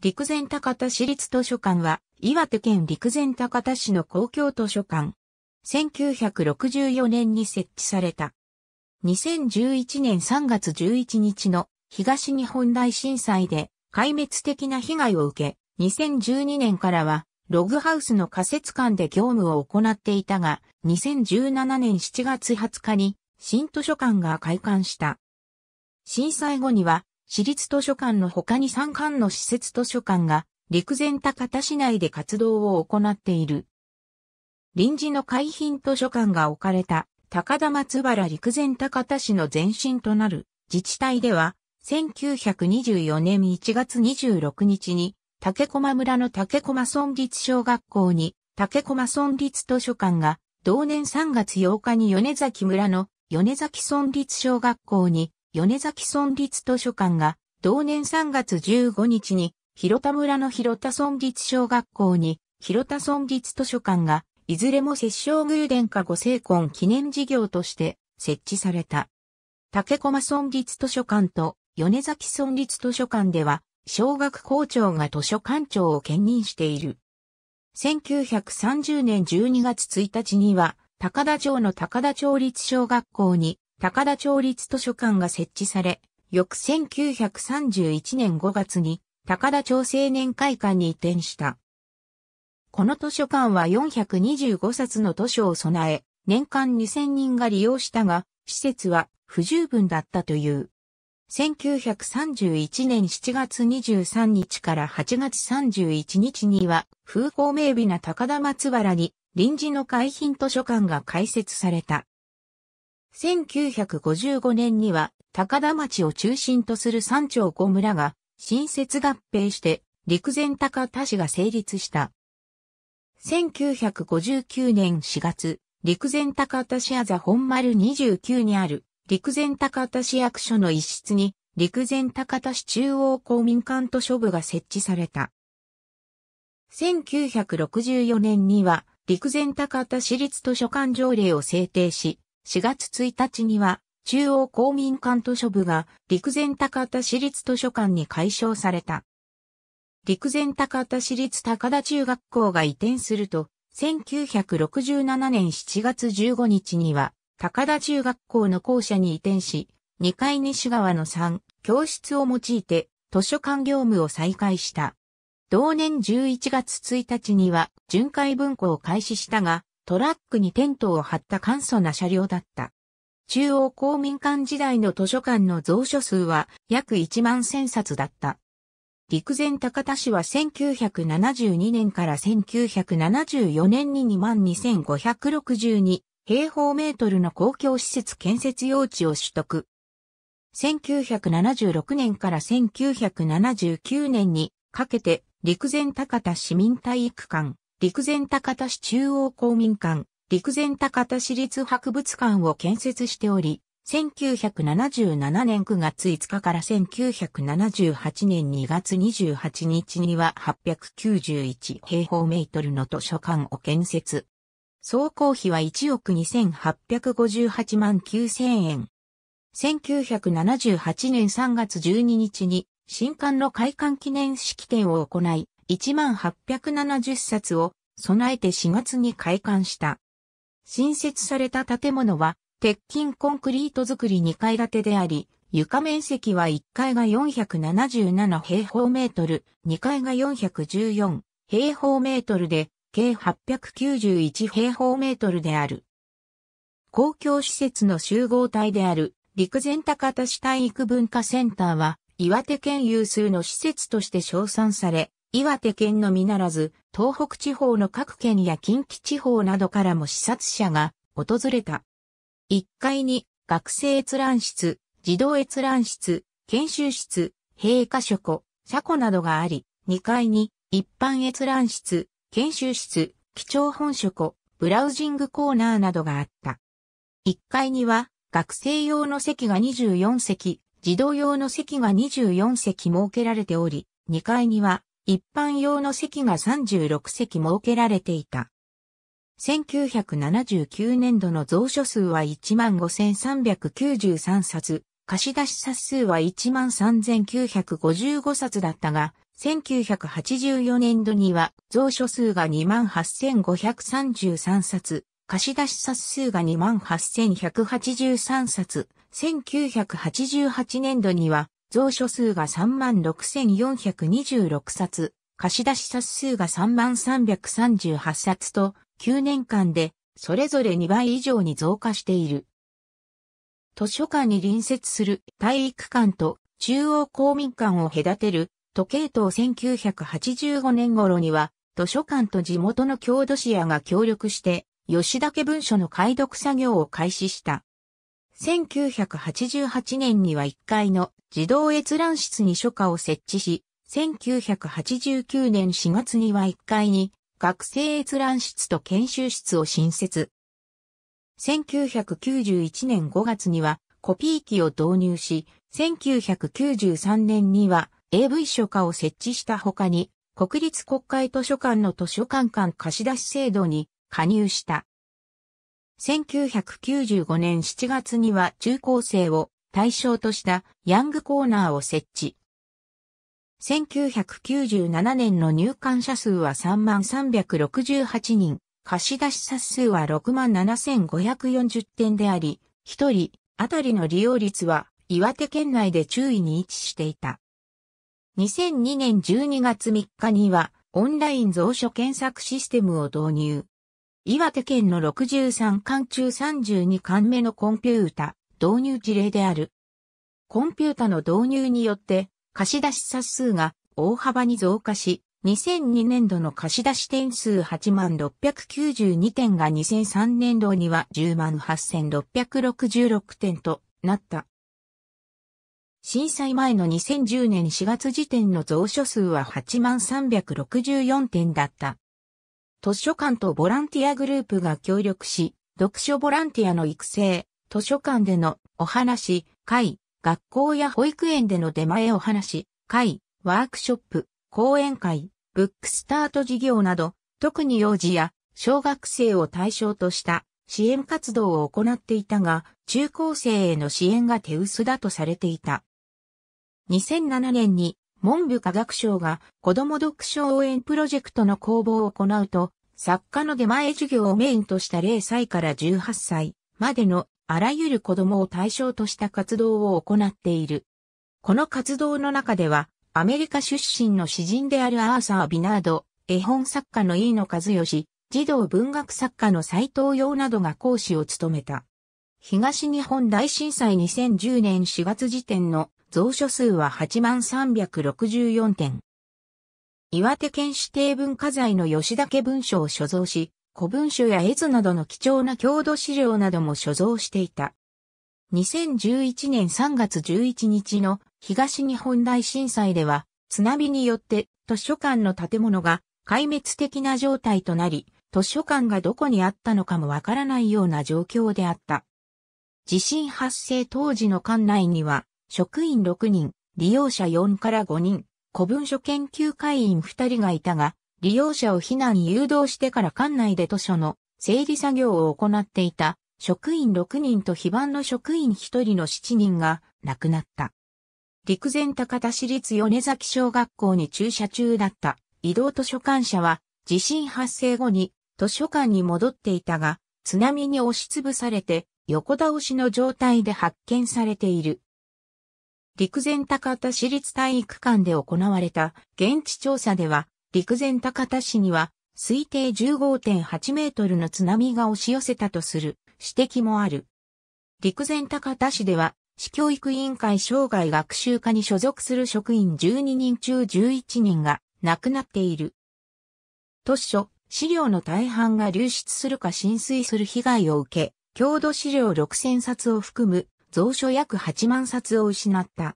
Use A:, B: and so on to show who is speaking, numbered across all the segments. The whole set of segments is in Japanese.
A: 陸前高田市立図書館は、岩手県陸前高田市の公共図書館。1964年に設置された。2011年3月11日の東日本大震災で壊滅的な被害を受け、2012年からはログハウスの仮設館で業務を行っていたが、2017年7月20日に新図書館が開館した。震災後には市立図書館の他に3館の施設図書館が陸前高田市内で活動を行っている。臨時の海浜図書館が置かれた高田松原陸前高田市の前身となる自治体では1924年1月26日に竹駒村の竹駒村立小学校に竹駒村立図書館が同年3月8日に米崎村の米崎村立小学校に米崎村立図書館が、同年3月15日に、広田村の広田村立小学校に、広田村立図書館が、いずれも摂政宮殿下ご成婚記念事業として設置された。竹駒村立図書館と米崎村立図書館では、小学校長が図書館長を兼任している。1930年12月1日には、高田町の高田町立小学校に高田町立図書館が設置され、翌1931年5月に高田町青年会館に移転した。この図書館は425冊の図書を備え、年間2000人が利用したが、施設は不十分だったという。1931年7月23日から8月31日には、風光明媚な高田松原に臨時の海浜図書館が開設された。1955年には高田町を中心とする三町五村が新設合併して陸前高田市が成立した。1959年4月、陸前高田市あざ本丸29にある陸前高田市役所の一室に陸前高田市中央公民館図書部が設置された。1964年には陸前高田市立図書館条例を制定し、4月1日には、中央公民館図書部が陸前高田市立図書館に改称された。陸前高田市立高田中学校が移転すると、1967年7月15日には、高田中学校の校舎に移転し、2階西側の3教室を用いて図書館業務を再開した。同年11月1日には巡回文庫を開始したが、トラックにテントを張った簡素な車両だった。中央公民館時代の図書館の蔵書数は約1万1000冊だった。陸前高田市は1972年から1974年に22,562平方メートルの公共施設建設用地を取得。1976年から1979年にかけて陸前高田市民体育館、陸前高田市中央公民館、陸前高田市立博物館を建設しており、1977年9月5日から1978年2月28日には891平方メートルの図書館を建設。総工費は1億2858万9000円。1978年3月12日に新館の開館記念式典を行い、1870冊を備えて4月に開館した。新設された建物は鉄筋コンクリート造り2階建てであり、床面積は1階が477平方メートル、2階が414平方メートルで、計891平方メートルである。公共施設の集合体である陸前高田市体育文化センターは岩手県有数の施設として称賛され、岩手県のみならず、東北地方の各県や近畿地方などからも視察者が訪れた。1階に学生閲覧室、児童閲覧室、研修室、閉課書庫、車庫などがあり、2階に一般閲覧室、研修室、基調本書庫、ブラウジングコーナーなどがあった。1階には学生用の席が24席、児童用の席が24席設けられており、2階には一般用の席が36席設けられていた。1979年度の蔵書数は15,393冊、貸出冊数は13,955冊だったが、1984年度には蔵書数が28,533冊、貸出冊数が28,183冊、1988年度には蔵書数が36,426冊、貸出冊数が3 3 3 8冊と、9年間で、それぞれ2倍以上に増加している。図書館に隣接する体育館と中央公民館を隔てる時計統1985年頃には図書館と地元の郷土市屋が協力して吉田家文書の解読作業を開始した。1988年には1階の自動閲覧室に書家を設置し、1989年4月には1階に学生閲覧室と研修室を新設。1991年5月にはコピー機を導入し、1993年には AV 書家を設置した他に、国立国会図書館の図書館館貸し出し制度に加入した。1995年7月には中高生を対象としたヤングコーナーを設置。1997年の入館者数は3368人、貸出者数は67,540点であり、1人あたりの利用率は岩手県内で注意に位置していた。2002年12月3日にはオンライン蔵書検索システムを導入。岩手県の63巻中32巻目のコンピュータ導入事例である。コンピュータの導入によって貸出冊数が大幅に増加し、2002年度の貸出点数8万692点が2003年度には10万8666点となった。震災前の2010年4月時点の増書数は8万364点だった。図書館とボランティアグループが協力し、読書ボランティアの育成、図書館でのお話、会、学校や保育園での出前お話、会、ワークショップ、講演会、ブックスタート事業など、特に幼児や小学生を対象とした支援活動を行っていたが、中高生への支援が手薄だとされていた。2007年に文部科学省が子供読書応援プロジェクトの公募を行うと、作家の出前授業をメインとした0歳から18歳までのあらゆる子供を対象とした活動を行っている。この活動の中では、アメリカ出身の詩人であるアーサー・ビナード、絵本作家の飯野和義、児童文学作家の斎藤洋などが講師を務めた。東日本大震災2010年4月時点の蔵書数は8364点。岩手県指定文化財の吉田家文書を所蔵し、古文書や絵図などの貴重な郷土資料なども所蔵していた。2011年3月11日の東日本大震災では、津波によって図書館の建物が壊滅的な状態となり、図書館がどこにあったのかもわからないような状況であった。地震発生当時の館内には、職員6人、利用者4から5人、古文書研究会員2人がいたが、利用者を避難誘導してから館内で図書の整理作業を行っていた職員6人と非番の職員1人の7人が亡くなった。陸前高田市立米崎小学校に駐車中だった移動図書館者は地震発生後に図書館に戻っていたが津波に押しつぶされて横倒しの状態で発見されている。陸前高田市立体育館で行われた現地調査では、陸前高田市には推定15.8メートルの津波が押し寄せたとする指摘もある。陸前高田市では、市教育委員会生涯学習課に所属する職員12人中11人が亡くなっている。図書、資料の大半が流出するか浸水する被害を受け、郷土資料6000冊を含む蔵書約8万冊を失った。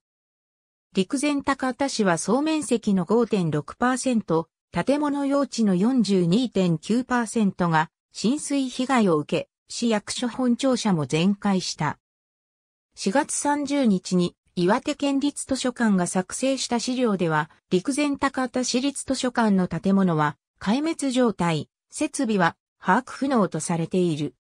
A: 陸前高田市は総面積の5.6%、建物用地の42.9%が浸水被害を受け、市役所本庁舎も全壊した。4月30日に岩手県立図書館が作成した資料では、陸前高田市立図書館の建物は壊滅状態、設備は把握不能とされている。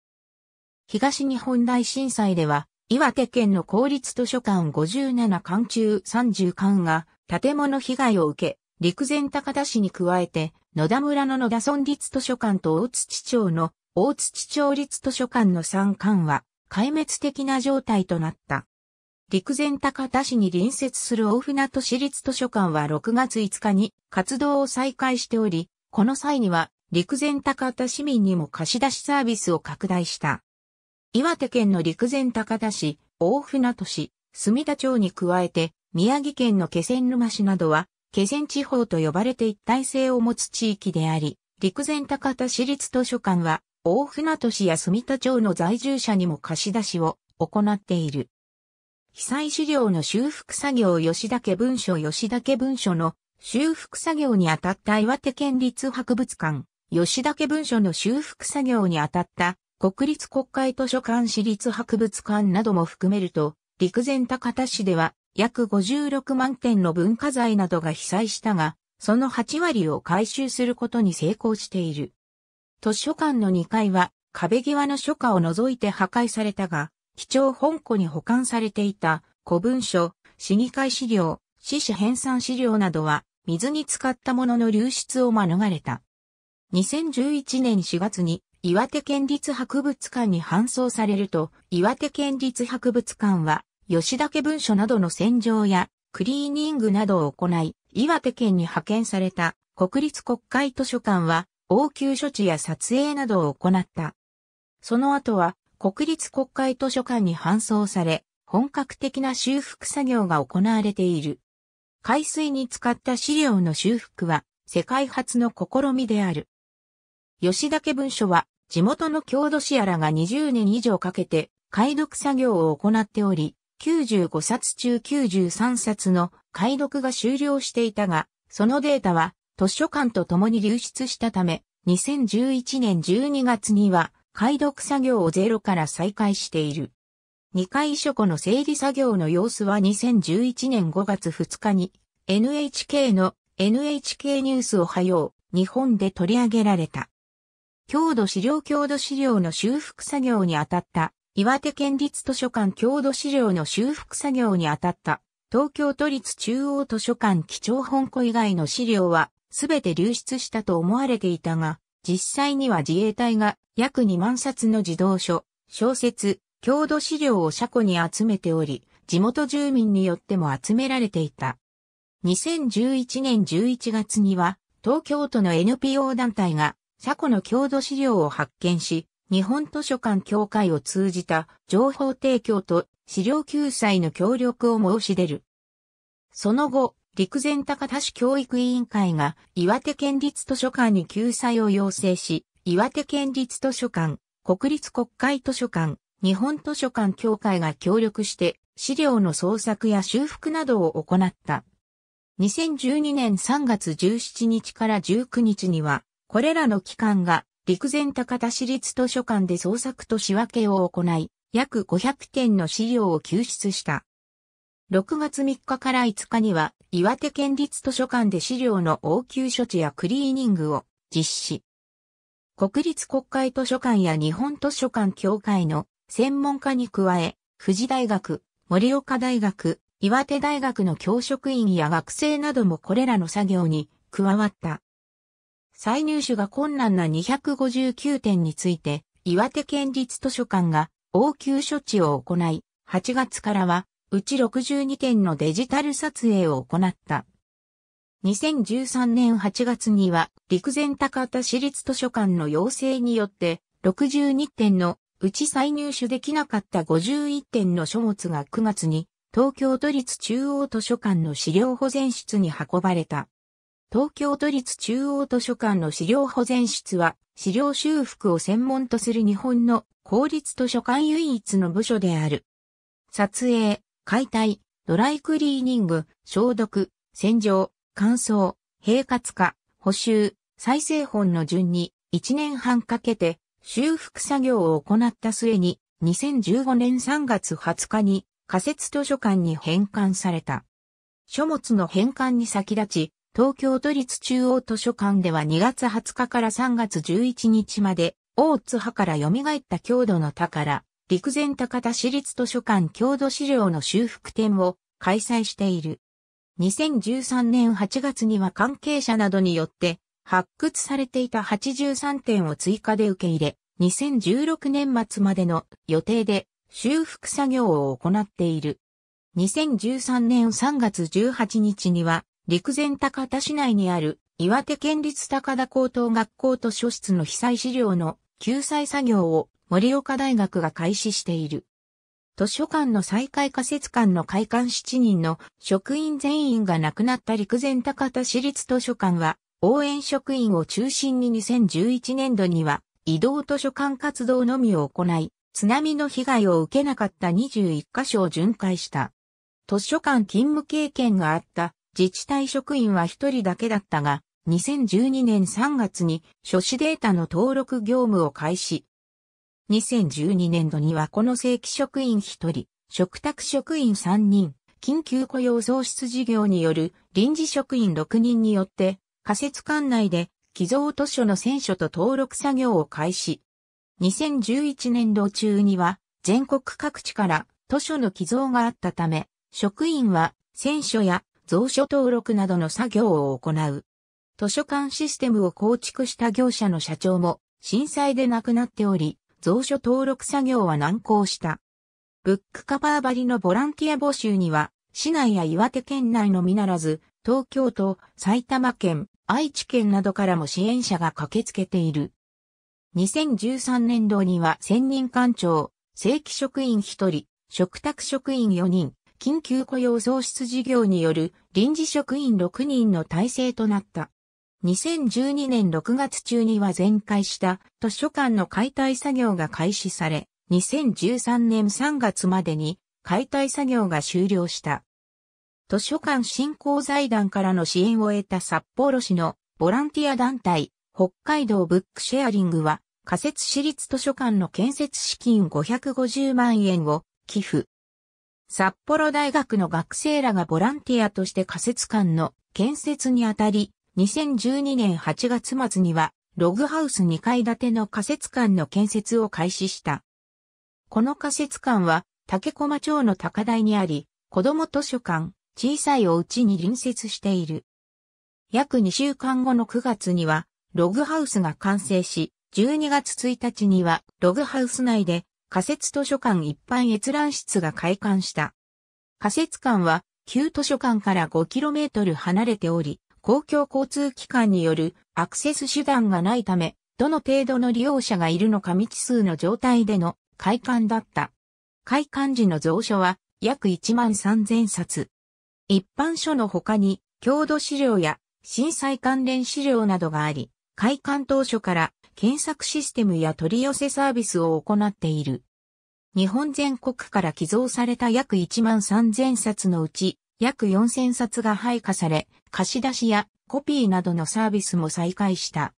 A: 東日本大震災では、岩手県の公立図書館57館中30館が建物被害を受け、陸前高田市に加えて、野田村の野田村立図書館と大槌町の大槌町立図書館の3館は壊滅的な状態となった。陸前高田市に隣接する大船渡市立図書館は6月5日に活動を再開しており、この際には陸前高田市民にも貸し出しサービスを拡大した。岩手県の陸前高田市、大船渡市、住田町に加えて、宮城県の気仙沼市などは、気仙地方と呼ばれて一体性を持つ地域であり、陸前高田市立図書館は、大船渡市や住田町の在住者にも貸し出しを行っている。被災資料の修復作業吉田家文書吉田家文書の修復作業に当たった岩手県立博物館、吉田家文書の修復作業に当たった国立国会図書館私立博物館なども含めると、陸前高田市では約56万点の文化財などが被災したが、その8割を回収することに成功している。図書館の2階は壁際の書家を除いて破壊されたが、基調本庫に保管されていた古文書、市議会資料、市史編纂資料などは水に浸かったものの流出を免れた。2011年4月に岩手県立博物館に搬送されると、岩手県立博物館は、吉家文書などの洗浄やクリーニングなどを行い、岩手県に派遣された国立国会図書館は応急処置や撮影などを行った。その後は国立国会図書館に搬送され、本格的な修復作業が行われている。海水に使った資料の修復は世界初の試みである。吉家文書は地元の郷土史やらが20年以上かけて解読作業を行っており、95冊中93冊の解読が終了していたが、そのデータは図書館と共に流出したため、2011年12月には解読作業をゼロから再開している。二回書庫の整理作業の様子は2011年5月2日に NHK の NHK ニュースおはよう日本で取り上げられた。郷土資料郷土資料の修復作業にあたった、岩手県立図書館郷土資料の修復作業にあたった、東京都立中央図書館基調本庫以外の資料は、すべて流出したと思われていたが、実際には自衛隊が約2万冊の児童書、小説、郷土資料を車庫に集めており、地元住民によっても集められていた。2011年11月には、東京都の NPO 団体が車庫の郷土資料を発見し、日本図書館協会を通じた情報提供と資料救済の協力を申し出る。その後、陸前高田市教育委員会が岩手県立図書館に救済を要請し、岩手県立図書館、国立国会図書館、日本図書館協会が協力して資料の創作や修復などを行った。2012年3月17日から19日にはこれらの機関が陸前高田市立図書館で創作と仕分けを行い、約500点の資料を救出した。6月3日から5日には、岩手県立図書館で資料の応急処置やクリーニングを実施。国立国会図書館や日本図書館協会の専門家に加え、富士大学、盛岡大学、岩手大学の教職員や学生などもこれらの作業に加わった。再入手が困難な259点について、岩手県立図書館が応急処置を行い、8月からは、うち62点のデジタル撮影を行った。2013年8月には、陸前高田市立図書館の要請によって、62点のうち再入手できなかった51点の書物が9月に、東京都立中央図書館の資料保全室に運ばれた。東京都立中央図書館の資料保全室は、資料修復を専門とする日本の公立図書館唯一の部署である。撮影、解体、ドライクリーニング、消毒、洗浄、乾燥、平滑化、補修、再生本の順に1年半かけて修復作業を行った末に2015年3月20日に仮設図書館に返還された。書物の返還に先立ち、東京都立中央図書館では2月20日から3月11日まで、大津派から蘇った郷土の宝、陸前高田市立図書館郷土資料の修復展を開催している。2013年8月には関係者などによって発掘されていた83点を追加で受け入れ、2016年末までの予定で修復作業を行っている。2013年3月18日には陸前高田市内にある岩手県立高田高等学校図書室の被災資料の救済作業を盛岡大学が開始している。図書館の再開仮設館の開館7人の職員全員が亡くなった陸前高田市立図書館は応援職員を中心に2011年度には移動図書館活動のみを行い、津波の被害を受けなかった21カ所を巡回した。図書館勤務経験があった自治体職員は一人だけだったが、2012年3月に書士データの登録業務を開始。2012年度にはこの正規職員一人、嘱託職員3人、緊急雇用創出事業による臨時職員6人によって、仮設管内で寄贈図書の選書と登録作業を開始。2011年度中には全国各地から図書の寄贈があったため、職員は選書や蔵書登録などの作業を行う。図書館システムを構築した業者の社長も震災で亡くなっており、蔵書登録作業は難航した。ブックカバー張りのボランティア募集には、市内や岩手県内のみならず、東京都、埼玉県、愛知県などからも支援者が駆けつけている。2013年度には専任官庁、正規職員1人、嘱託職員4人、緊急雇用創出事業による臨時職員6人の体制となった。2012年6月中には全壊した図書館の解体作業が開始され、2013年3月までに解体作業が終了した。図書館振興財団からの支援を得た札幌市のボランティア団体、北海道ブックシェアリングは仮設私立図書館の建設資金550万円を寄付。札幌大学の学生らがボランティアとして仮設館の建設にあたり、2012年8月末には、ログハウス2階建ての仮設館の建設を開始した。この仮設館は、竹駒町の高台にあり、子供図書館、小さいお家に隣接している。約2週間後の9月には、ログハウスが完成し、12月1日には、ログハウス内で、仮設図書館一般閲覧室が開館した。仮設館は旧図書館から 5km 離れており、公共交通機関によるアクセス手段がないため、どの程度の利用者がいるのか未知数の状態での開館だった。開館時の蔵書は約1万3000冊。一般書の他に、郷土資料や震災関連資料などがあり、開館当初から検索システムや取り寄せサービスを行っている。日本全国から寄贈された約1万3000冊のうち、約4000冊が配下され、貸し出しやコピーなどのサービスも再開した。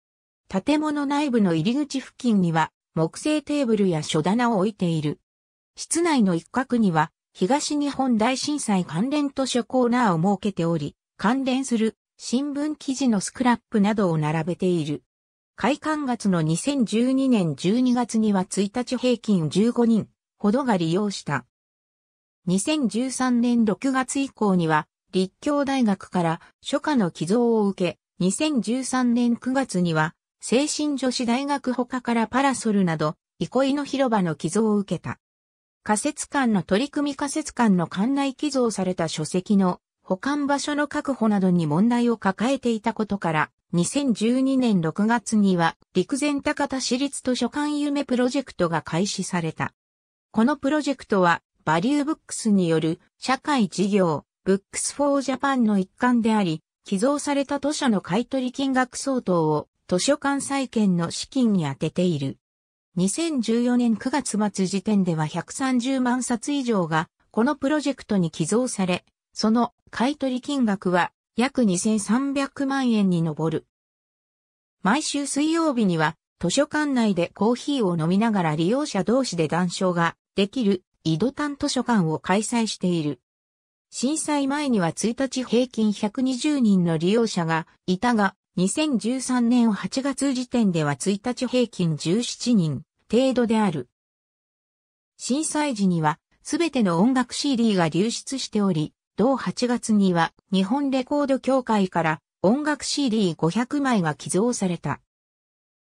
A: 建物内部の入り口付近には木製テーブルや書棚を置いている。室内の一角には東日本大震災関連図書コーナーを設けており、関連する新聞記事のスクラップなどを並べている。開館月の2012年12月には1日平均15人ほどが利用した。2013年6月以降には、立教大学から初夏の寄贈を受け、2013年9月には、精神女子大学他からパラソルなど、憩いの広場の寄贈を受けた。仮設館の取り組み仮設館の館内寄贈された書籍の保管場所の確保などに問題を抱えていたことから、2012年6月には陸前高田市立図書館夢プロジェクトが開始された。このプロジェクトはバリューブックスによる社会事業、ブックスフォージャパンの一環であり、寄贈された図書の買取金額相当を図書館再建の資金に充てている。2014年9月末時点では130万冊以上がこのプロジェクトに寄贈され、その買取金額は約2300万円に上る。毎週水曜日には図書館内でコーヒーを飲みながら利用者同士で談笑ができる井戸端図書館を開催している。震災前には1日平均120人の利用者がいたが、2013年8月時点では1日平均17人程度である。震災時にはすべての音楽 CD が流出しており、同8月には日本レコード協会から音楽 CD500 枚が寄贈された。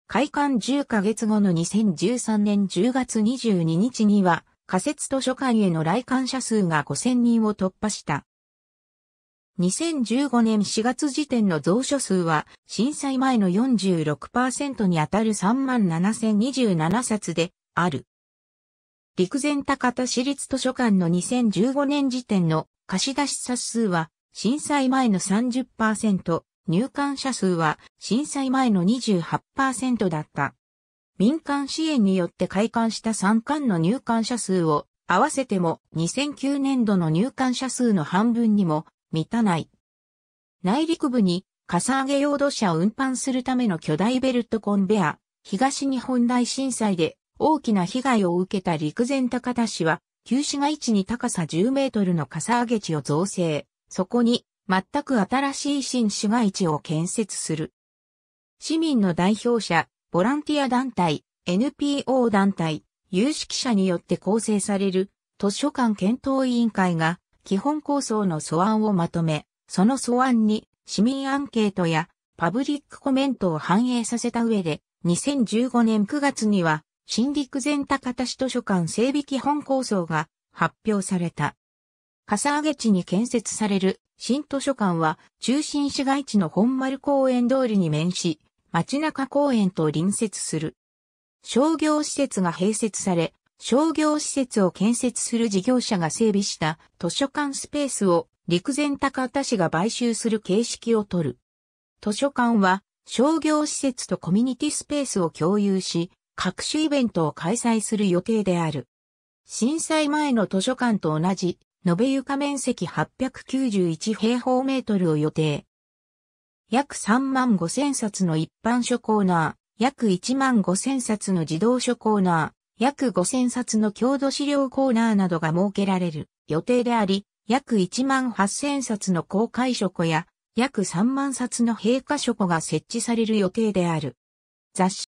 A: 開館10ヶ月後の2013年10月22日には仮設図書館への来館者数が5000人を突破した。2015年4月時点の蔵書数は震災前の46%にあたる37,027冊である。陸前高田市立図書館の2015年時点の貸出者数は震災前の30%、入館者数は震災前の28%だった。民間支援によって開館した3館の入館者数を合わせても2009年度の入館者数の半分にも満たない。内陸部にかさ上げ用土砂を運搬するための巨大ベルトコンベア、東日本大震災で大きな被害を受けた陸前高田市は旧市街地に高さ10メートルの笠上げ地を造成。そこに、全く新しい新市街地を建設する。市民の代表者、ボランティア団体、NPO 団体、有識者によって構成される図書館検討委員会が基本構想の素案をまとめ、その素案に市民アンケートやパブリックコメントを反映させた上で2015年9月には新陸前高田市図書館整備基本構想が発表された。笠上げ地に建設される新図書館は中心市街地の本丸公園通りに面し、街中公園と隣接する。商業施設が併設され、商業施設を建設する事業者が整備した図書館スペースを陸前高田市が買収する形式をとる。図書館は商業施設とコミュニティスペースを共有し、各種イベントを開催する予定である。震災前の図書館と同じ、延べ床面積891平方メートルを予定。約3万5千冊の一般書コーナー、約1万5千冊の自動書コーナー、約5千冊の郷土資料コーナーなどが設けられる予定であり、約1万8千冊の公開書庫や、約3万冊の閉花書庫が設置される予定である。雑誌